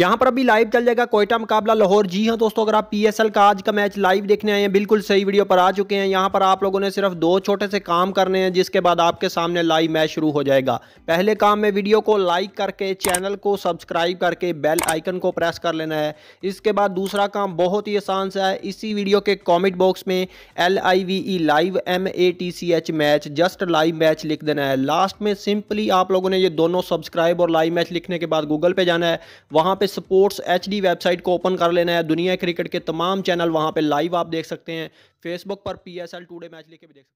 यहाँ पर अभी लाइव चल जाएगा कोयटा मुकाबला लाहौर जी हाँ दोस्तों अगर आप पीएसएल का आज का मैच लाइव देखने आए हैं बिल्कुल सही वीडियो पर आ चुके हैं यहाँ पर आप लोगों ने सिर्फ दो छोटे से काम करने हैं जिसके बाद आपके सामने लाइव मैच शुरू हो जाएगा पहले काम में वीडियो को लाइक करके चैनल को सब्सक्राइब करके बेल आइकन को प्रेस कर लेना है इसके बाद दूसरा काम बहुत ही आसान सा है इसी वीडियो के कॉमेंट बॉक्स में L I V E live M A T C H match just live match लिख देना है लास्ट में सिंपली आप लोगों ने ये दोनों सब्सक्राइब और लाइव मैच लिखने के बाद गूगल पे जाना है वहाँ पर पे स्पोर्ट्स एच वेबसाइट को ओपन कर लेना है दुनिया क्रिकेट के तमाम चैनल वहाँ पे लाइव आप देख सकते हैं फेसबुक पर पी एस टूडे मैच लेके भी देख सकते हैं